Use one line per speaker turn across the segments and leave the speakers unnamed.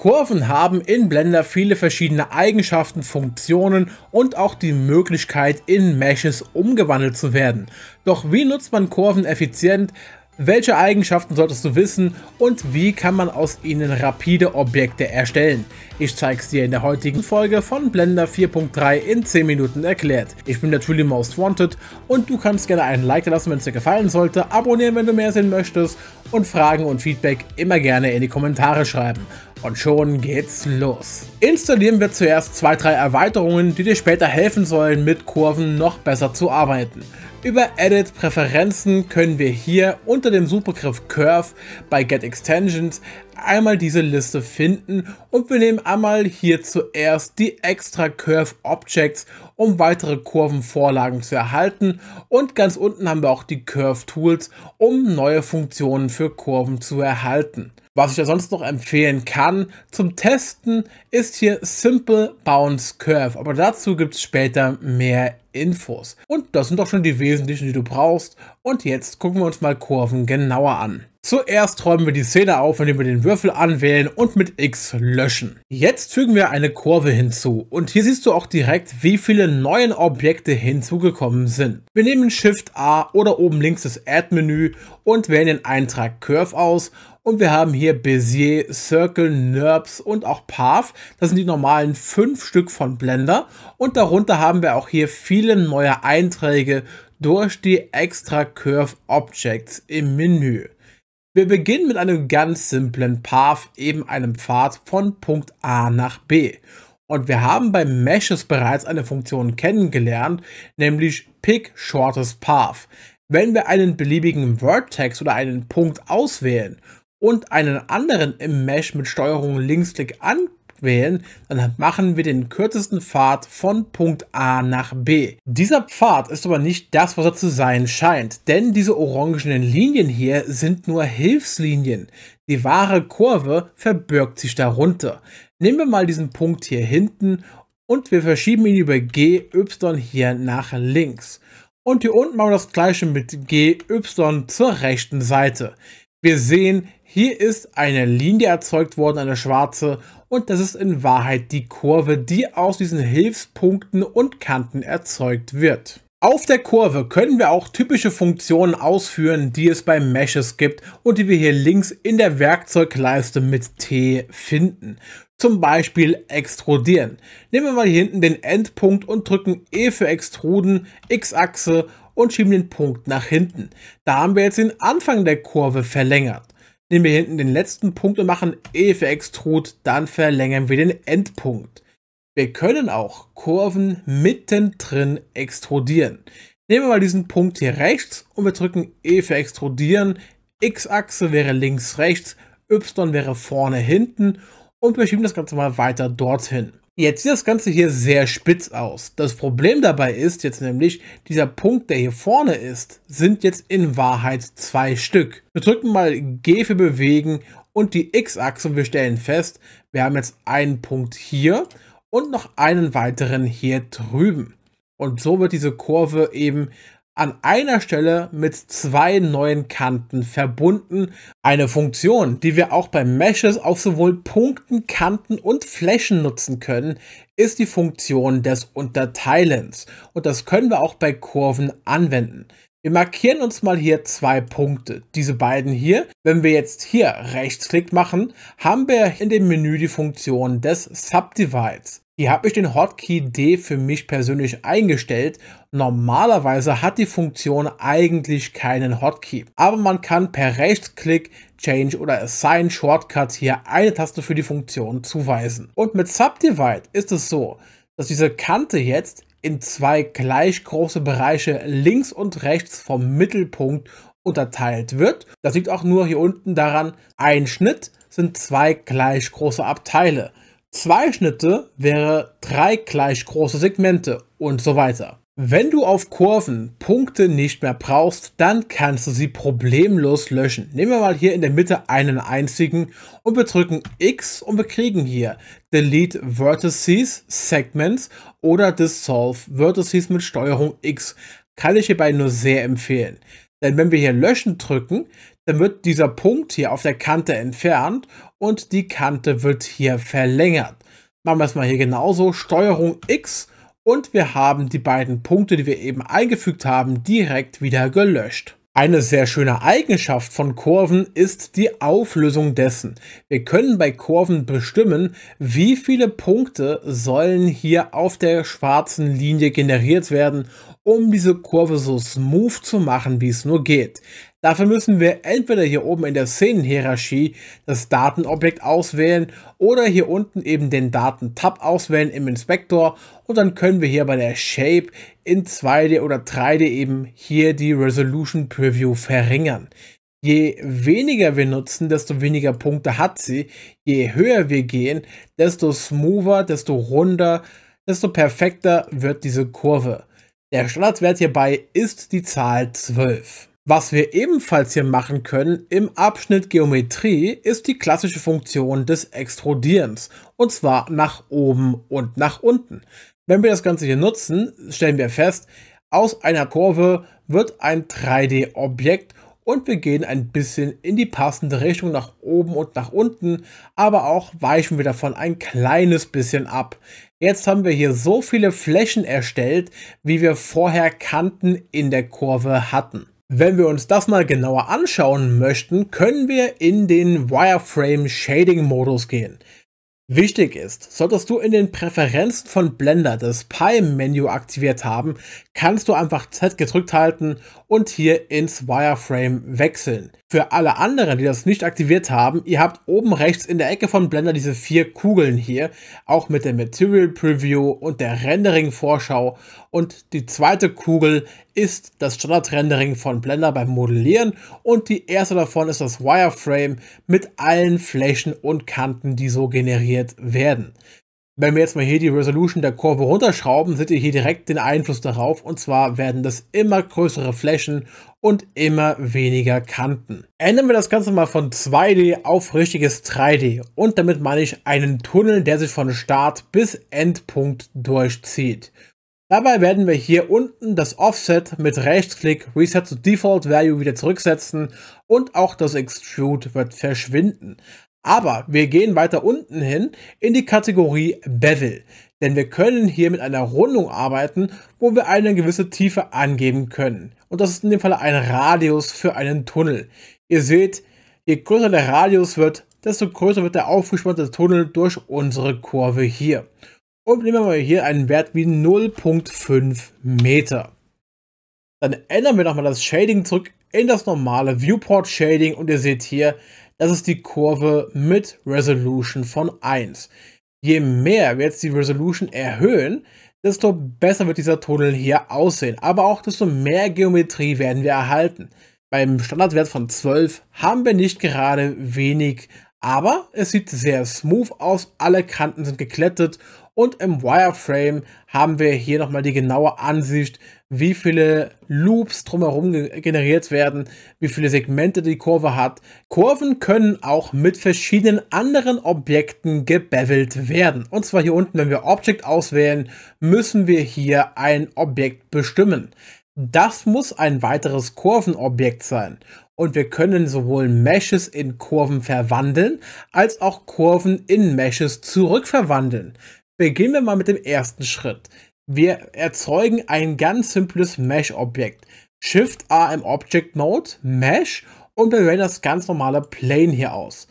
Kurven haben in Blender viele verschiedene Eigenschaften, Funktionen und auch die Möglichkeit in Meshes umgewandelt zu werden. Doch wie nutzt man Kurven effizient? Welche Eigenschaften solltest du wissen und wie kann man aus ihnen rapide Objekte erstellen? Ich zeige es dir in der heutigen Folge von Blender 4.3 in 10 Minuten erklärt. Ich bin der Truly Most Wanted und du kannst gerne einen Like lassen, wenn es dir gefallen sollte, abonnieren, wenn du mehr sehen möchtest und Fragen und Feedback immer gerne in die Kommentare schreiben. Und schon geht's los. Installieren wir zuerst zwei, drei Erweiterungen, die dir später helfen sollen, mit Kurven noch besser zu arbeiten. Über Edit Präferenzen können wir hier unter dem Suchbegriff Curve bei Get Extensions einmal diese Liste finden und wir nehmen einmal hier zuerst die extra Curve Objects, um weitere Kurvenvorlagen zu erhalten und ganz unten haben wir auch die Curve Tools, um neue Funktionen für Kurven zu erhalten. Was ich ja sonst noch empfehlen kann zum Testen ist hier Simple Bounce Curve, aber dazu gibt es später mehr Infos. Und das sind doch schon die wesentlichen, die du brauchst. Und jetzt gucken wir uns mal Kurven genauer an. Zuerst räumen wir die Szene auf, indem wir den Würfel anwählen und mit X löschen. Jetzt fügen wir eine Kurve hinzu und hier siehst du auch direkt, wie viele neue Objekte hinzugekommen sind. Wir nehmen Shift A oder oben links das Add-Menü und wählen den Eintrag Curve aus und wir haben hier Bezier, Circle, NURBS und auch Path. Das sind die normalen fünf Stück von Blender und darunter haben wir auch hier viele neue Einträge durch die extra Curve Objects im Menü. Wir beginnen mit einem ganz simplen Path, eben einem Pfad von Punkt A nach B. Und wir haben bei Meshes bereits eine Funktion kennengelernt, nämlich Pick Shortest Path. Wenn wir einen beliebigen Vertex oder einen Punkt auswählen und einen anderen im Mesh mit Steuerung Linksklick anklicken, wählen, dann machen wir den kürzesten Pfad von Punkt A nach B. Dieser Pfad ist aber nicht das, was er zu sein scheint, denn diese orangenen Linien hier sind nur Hilfslinien. Die wahre Kurve verbirgt sich darunter. Nehmen wir mal diesen Punkt hier hinten und wir verschieben ihn über G, Y hier nach links. Und hier unten machen wir das gleiche mit G, Y zur rechten Seite. Wir sehen, hier ist eine Linie erzeugt worden, eine schwarze, und das ist in Wahrheit die Kurve, die aus diesen Hilfspunkten und Kanten erzeugt wird. Auf der Kurve können wir auch typische Funktionen ausführen, die es bei Meshes gibt und die wir hier links in der Werkzeugleiste mit T finden. Zum Beispiel extrudieren. Nehmen wir mal hier hinten den Endpunkt und drücken E für Extruden, X-Achse und schieben den Punkt nach hinten. Da haben wir jetzt den Anfang der Kurve verlängert nehmen wir hinten den letzten Punkt und machen E für Extrud, dann verlängern wir den Endpunkt. Wir können auch Kurven mittendrin extrudieren. Nehmen wir mal diesen Punkt hier rechts und wir drücken E für Extrudieren. X-Achse wäre links, rechts, Y wäre vorne, hinten und wir schieben das Ganze mal weiter dorthin. Jetzt sieht das Ganze hier sehr spitz aus. Das Problem dabei ist jetzt nämlich, dieser Punkt, der hier vorne ist, sind jetzt in Wahrheit zwei Stück. Wir drücken mal G für bewegen und die X-Achse und wir stellen fest, wir haben jetzt einen Punkt hier und noch einen weiteren hier drüben. Und so wird diese Kurve eben an einer Stelle mit zwei neuen Kanten verbunden. Eine Funktion, die wir auch bei Meshes auf sowohl Punkten, Kanten und Flächen nutzen können, ist die Funktion des Unterteilens. Und das können wir auch bei Kurven anwenden. Wir markieren uns mal hier zwei Punkte, diese beiden hier. Wenn wir jetzt hier Rechtsklick machen, haben wir in dem Menü die Funktion des Subdivides. Hier habe ich den Hotkey D für mich persönlich eingestellt. Normalerweise hat die Funktion eigentlich keinen Hotkey, aber man kann per Rechtsklick Change oder Assign Shortcut hier eine Taste für die Funktion zuweisen. Und mit Subdivide ist es so, dass diese Kante jetzt in zwei gleich große Bereiche links und rechts vom Mittelpunkt unterteilt wird. Das liegt auch nur hier unten daran, ein Schnitt sind zwei gleich große Abteile. Zwei Schnitte wäre drei gleich große Segmente und so weiter. Wenn du auf Kurven Punkte nicht mehr brauchst, dann kannst du sie problemlos löschen. Nehmen wir mal hier in der Mitte einen einzigen und wir drücken X und wir kriegen hier Delete Vertices, Segments oder Dissolve Vertices mit Steuerung X. Kann ich hierbei nur sehr empfehlen. Denn wenn wir hier Löschen drücken, dann wird dieser Punkt hier auf der Kante entfernt und die Kante wird hier verlängert. Machen wir es mal hier genauso, Steuerung X und wir haben die beiden Punkte, die wir eben eingefügt haben, direkt wieder gelöscht. Eine sehr schöne Eigenschaft von Kurven ist die Auflösung dessen. Wir können bei Kurven bestimmen, wie viele Punkte sollen hier auf der schwarzen Linie generiert werden um diese Kurve so smooth zu machen, wie es nur geht. Dafür müssen wir entweder hier oben in der Szenenhierarchie das Datenobjekt auswählen oder hier unten eben den Datentab auswählen im Inspektor und dann können wir hier bei der Shape in 2D oder 3D eben hier die Resolution Preview verringern. Je weniger wir nutzen, desto weniger Punkte hat sie. Je höher wir gehen, desto smoother, desto runder, desto perfekter wird diese Kurve. Der Standardwert hierbei ist die Zahl 12. Was wir ebenfalls hier machen können im Abschnitt Geometrie ist die klassische Funktion des Extrudierens und zwar nach oben und nach unten. Wenn wir das Ganze hier nutzen, stellen wir fest, aus einer Kurve wird ein 3D-Objekt und wir gehen ein bisschen in die passende Richtung nach oben und nach unten, aber auch weichen wir davon ein kleines bisschen ab. Jetzt haben wir hier so viele Flächen erstellt, wie wir vorher Kanten in der Kurve hatten. Wenn wir uns das mal genauer anschauen möchten, können wir in den Wireframe Shading Modus gehen. Wichtig ist, solltest du in den Präferenzen von Blender das Pie-Menü aktiviert haben, kannst du einfach Z gedrückt halten und hier ins Wireframe wechseln. Für alle anderen, die das nicht aktiviert haben, ihr habt oben rechts in der Ecke von Blender diese vier Kugeln hier, auch mit der Material Preview und der Rendering-Vorschau und die zweite Kugel ist das Standard-Rendering von Blender beim Modellieren und die erste davon ist das Wireframe mit allen Flächen und Kanten, die so generiert werden. Wenn wir jetzt mal hier die Resolution der Kurve runterschrauben, seht ihr hier direkt den Einfluss darauf. Und zwar werden das immer größere Flächen und immer weniger Kanten. Ändern wir das Ganze mal von 2D auf richtiges 3D. Und damit meine ich einen Tunnel, der sich von Start bis Endpunkt durchzieht. Dabei werden wir hier unten das Offset mit Rechtsklick Reset to Default Value wieder zurücksetzen und auch das Extrude wird verschwinden. Aber wir gehen weiter unten hin in die Kategorie Bevel, denn wir können hier mit einer Rundung arbeiten, wo wir eine gewisse Tiefe angeben können. Und das ist in dem Fall ein Radius für einen Tunnel. Ihr seht, je größer der Radius wird, desto größer wird der aufgespannte Tunnel durch unsere Kurve hier. Und nehmen wir mal hier einen Wert wie 0.5 Meter. Dann ändern wir nochmal das Shading zurück in das normale Viewport Shading und ihr seht hier, das ist die Kurve mit Resolution von 1. Je mehr wir jetzt die Resolution erhöhen, desto besser wird dieser Tunnel hier aussehen, aber auch desto mehr Geometrie werden wir erhalten. Beim Standardwert von 12 haben wir nicht gerade wenig, aber es sieht sehr smooth aus, alle Kanten sind geklettet und im Wireframe haben wir hier nochmal die genaue Ansicht, wie viele Loops drumherum generiert werden, wie viele Segmente die Kurve hat. Kurven können auch mit verschiedenen anderen Objekten gebevelt werden. Und zwar hier unten, wenn wir Object auswählen, müssen wir hier ein Objekt bestimmen. Das muss ein weiteres Kurvenobjekt sein. Und wir können sowohl Meshes in Kurven verwandeln, als auch Kurven in Meshes zurückverwandeln. Beginnen wir mal mit dem ersten Schritt. Wir erzeugen ein ganz simples Mesh-Objekt. Shift A im Object Mode, Mesh und wir wählen das ganz normale Plane hier aus.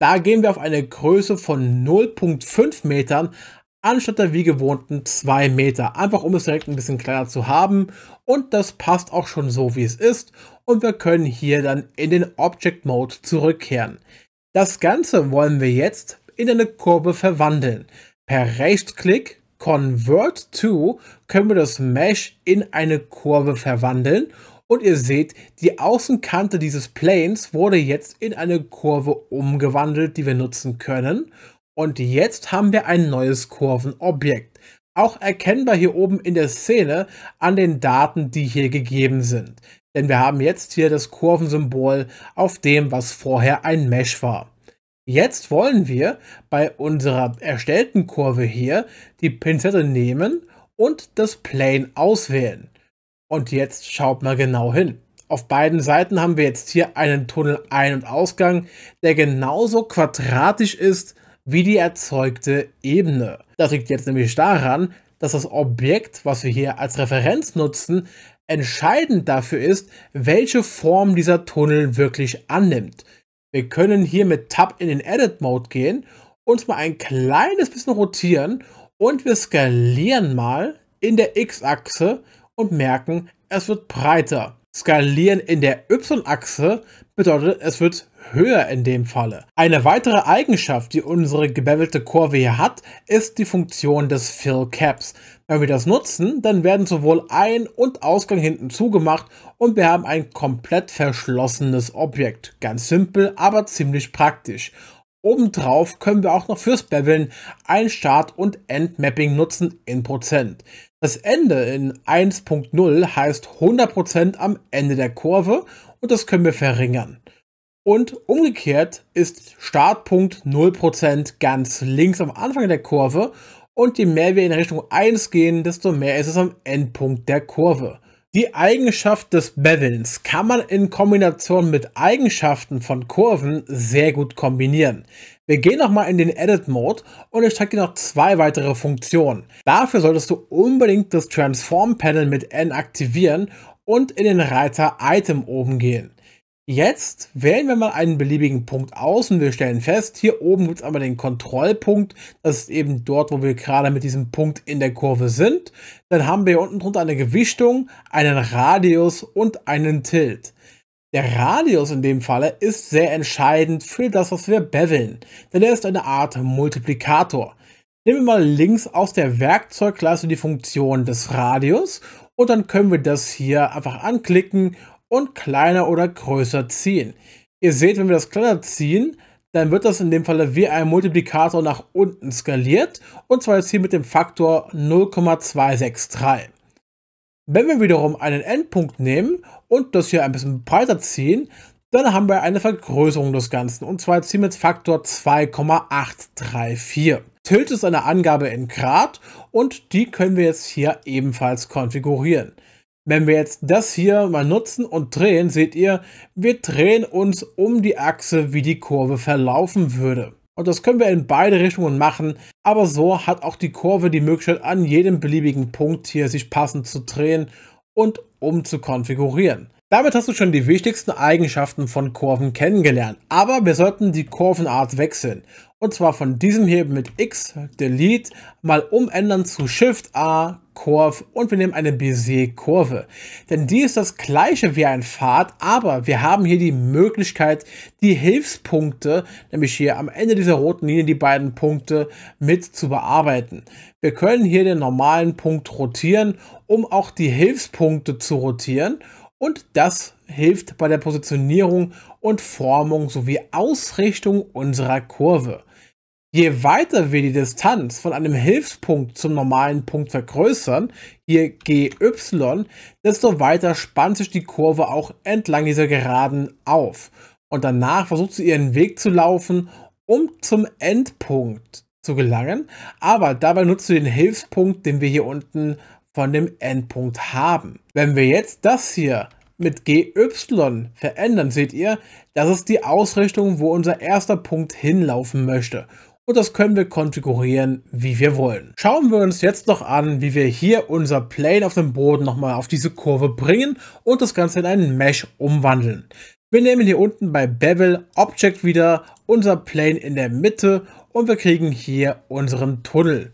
Da gehen wir auf eine Größe von 0.5 Metern anstatt der wie gewohnten 2 Meter. Einfach um es direkt ein bisschen kleiner zu haben und das passt auch schon so wie es ist und wir können hier dann in den Object Mode zurückkehren. Das Ganze wollen wir jetzt in eine Kurve verwandeln. Per Rechtsklick Convert to können wir das Mesh in eine Kurve verwandeln und ihr seht, die Außenkante dieses Planes wurde jetzt in eine Kurve umgewandelt, die wir nutzen können. Und jetzt haben wir ein neues Kurvenobjekt. Auch erkennbar hier oben in der Szene an den Daten, die hier gegeben sind. Denn wir haben jetzt hier das Kurvensymbol auf dem, was vorher ein Mesh war. Jetzt wollen wir bei unserer erstellten Kurve hier die Pinzette nehmen und das Plane auswählen. Und jetzt schaut mal genau hin. Auf beiden Seiten haben wir jetzt hier einen Tunnel-Ein- und Ausgang, der genauso quadratisch ist wie die erzeugte Ebene. Das liegt jetzt nämlich daran, dass das Objekt, was wir hier als Referenz nutzen, entscheidend dafür ist, welche Form dieser Tunnel wirklich annimmt. Wir können hier mit Tab in den Edit Mode gehen, uns mal ein kleines bisschen rotieren und wir skalieren mal in der X-Achse und merken, es wird breiter. Skalieren in der Y-Achse bedeutet, es wird höher in dem Falle. Eine weitere Eigenschaft, die unsere gebevelte Kurve hier hat, ist die Funktion des Fill Caps. Wenn wir das nutzen, dann werden sowohl Ein- und Ausgang hinten zugemacht und wir haben ein komplett verschlossenes Objekt. Ganz simpel, aber ziemlich praktisch. Obendrauf können wir auch noch fürs Beveln ein Start- und Endmapping nutzen in Prozent. Das Ende in 1.0 heißt 100% am Ende der Kurve und das können wir verringern. Und umgekehrt ist Startpunkt 0% ganz links am Anfang der Kurve und je mehr wir in Richtung 1 gehen, desto mehr ist es am Endpunkt der Kurve. Die Eigenschaft des Bevelns kann man in Kombination mit Eigenschaften von Kurven sehr gut kombinieren. Wir gehen nochmal in den Edit Mode und ich zeige dir noch zwei weitere Funktionen. Dafür solltest du unbedingt das Transform Panel mit N aktivieren und in den Reiter Item oben gehen. Jetzt wählen wir mal einen beliebigen Punkt aus und wir stellen fest, hier oben gibt es einmal den Kontrollpunkt. Das ist eben dort, wo wir gerade mit diesem Punkt in der Kurve sind. Dann haben wir hier unten drunter eine Gewichtung, einen Radius und einen Tilt. Der Radius in dem Falle ist sehr entscheidend für das, was wir beveln, denn er ist eine Art Multiplikator. Nehmen wir mal links aus der Werkzeugklasse die Funktion des Radius und dann können wir das hier einfach anklicken und kleiner oder größer ziehen. Ihr seht, wenn wir das kleiner ziehen, dann wird das in dem Falle wie ein Multiplikator nach unten skaliert und zwar jetzt hier mit dem Faktor 0,263. Wenn wir wiederum einen Endpunkt nehmen und das hier ein bisschen breiter ziehen, dann haben wir eine Vergrößerung des Ganzen und zwar jetzt hier mit Faktor 2,834. Tilt ist eine Angabe in Grad und die können wir jetzt hier ebenfalls konfigurieren. Wenn wir jetzt das hier mal nutzen und drehen, seht ihr, wir drehen uns um die Achse, wie die Kurve verlaufen würde. Und das können wir in beide Richtungen machen, aber so hat auch die Kurve die Möglichkeit, an jedem beliebigen Punkt hier sich passend zu drehen und umzukonfigurieren. Damit hast du schon die wichtigsten Eigenschaften von Kurven kennengelernt, aber wir sollten die Kurvenart wechseln. Und zwar von diesem hier mit X, Delete, mal umändern zu Shift A, Kurve und wir nehmen eine bézier kurve Denn die ist das gleiche wie ein Pfad, aber wir haben hier die Möglichkeit, die Hilfspunkte, nämlich hier am Ende dieser roten Linie die beiden Punkte mit zu bearbeiten. Wir können hier den normalen Punkt rotieren, um auch die Hilfspunkte zu rotieren und das hilft bei der Positionierung und Formung sowie Ausrichtung unserer Kurve. Je weiter wir die Distanz von einem Hilfspunkt zum normalen Punkt vergrößern, hier GY, desto weiter spannt sich die Kurve auch entlang dieser Geraden auf. Und danach versucht sie ihren Weg zu laufen, um zum Endpunkt zu gelangen. Aber dabei nutzt du den Hilfspunkt, den wir hier unten von dem Endpunkt haben. Wenn wir jetzt das hier mit GY verändern, seht ihr, das ist die Ausrichtung, wo unser erster Punkt hinlaufen möchte und das können wir konfigurieren, wie wir wollen. Schauen wir uns jetzt noch an, wie wir hier unser Plane auf dem Boden nochmal auf diese Kurve bringen und das Ganze in einen Mesh umwandeln. Wir nehmen hier unten bei Bevel Object wieder unser Plane in der Mitte und wir kriegen hier unseren Tunnel.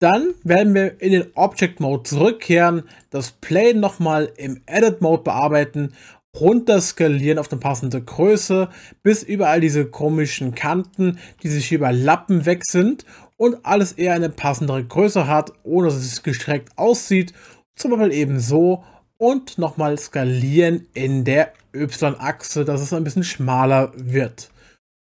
Dann werden wir in den Object Mode zurückkehren, das Plane nochmal im Edit Mode bearbeiten runterskalieren auf eine passende Größe, bis überall diese komischen Kanten, die sich überlappen, weg sind und alles eher eine passendere Größe hat, ohne dass es gestreckt aussieht, zum Beispiel eben so und nochmal skalieren in der Y-Achse, dass es ein bisschen schmaler wird.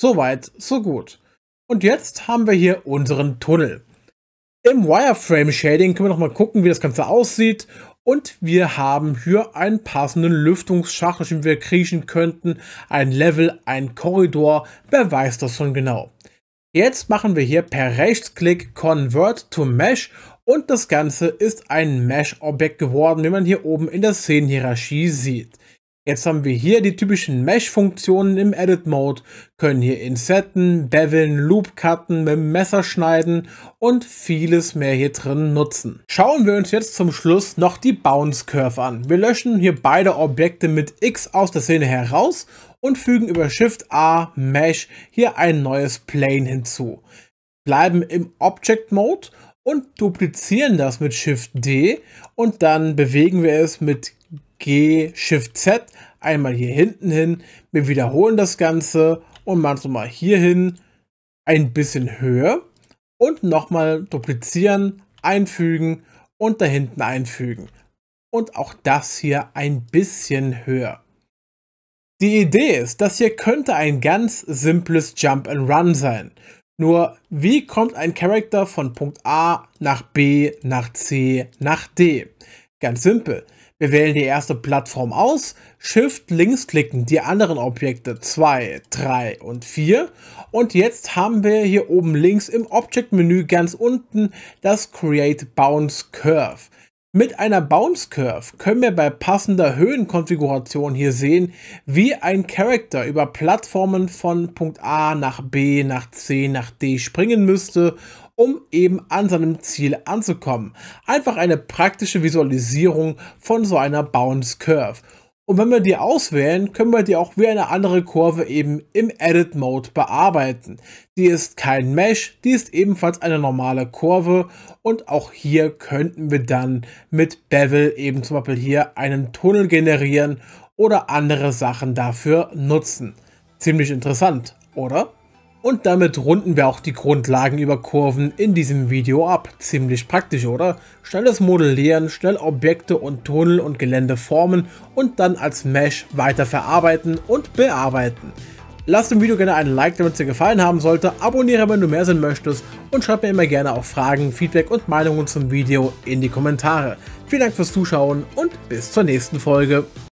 Soweit, so gut. Und jetzt haben wir hier unseren Tunnel. Im Wireframe Shading können wir nochmal gucken, wie das Ganze aussieht und wir haben hier einen passenden Lüftungsschacht, den wir kriechen könnten. Ein Level, ein Korridor, wer weiß das schon genau. Jetzt machen wir hier per Rechtsklick Convert to Mesh und das Ganze ist ein Mesh-Objekt geworden, wie man hier oben in der Szenenhierarchie sieht. Jetzt haben wir hier die typischen Mesh-Funktionen im Edit-Mode, können hier Insetten, Beveln, Loop-Cutten, mit dem Messer schneiden und vieles mehr hier drin nutzen. Schauen wir uns jetzt zum Schluss noch die Bounce-Curve an. Wir löschen hier beide Objekte mit X aus der Szene heraus und fügen über Shift-A, Mesh, hier ein neues Plane hinzu. Bleiben im Object-Mode und duplizieren das mit Shift D und dann bewegen wir es mit G, Shift Z, einmal hier hinten hin. Wir wiederholen das Ganze und machen es nochmal hier hin, ein bisschen höher und nochmal duplizieren, einfügen und da hinten einfügen. Und auch das hier ein bisschen höher. Die Idee ist, das hier könnte ein ganz simples Jump and Run sein. Nur, wie kommt ein Charakter von Punkt A nach B, nach C, nach D? Ganz simpel. Wir wählen die erste Plattform aus, Shift links klicken die anderen Objekte 2, 3 und 4 und jetzt haben wir hier oben links im Object-Menü ganz unten das Create Bounce Curve. Mit einer Bounce Curve können wir bei passender Höhenkonfiguration hier sehen, wie ein Character über Plattformen von Punkt A nach B, nach C, nach D springen müsste um eben an seinem Ziel anzukommen. Einfach eine praktische Visualisierung von so einer Bounce Curve. Und wenn wir die auswählen, können wir die auch wie eine andere Kurve eben im Edit Mode bearbeiten. Die ist kein Mesh, die ist ebenfalls eine normale Kurve und auch hier könnten wir dann mit Bevel eben zum Beispiel hier einen Tunnel generieren oder andere Sachen dafür nutzen. Ziemlich interessant, oder? Und damit runden wir auch die Grundlagen über Kurven in diesem Video ab. Ziemlich praktisch, oder? Schnelles Modellieren, schnell Objekte und Tunnel und Gelände formen und dann als Mesh weiter verarbeiten und bearbeiten. Lass dem Video gerne einen Like, damit es dir gefallen haben sollte, abonniere, wenn du mehr sehen möchtest und schreib mir immer gerne auch Fragen, Feedback und Meinungen zum Video in die Kommentare. Vielen Dank fürs Zuschauen und bis zur nächsten Folge.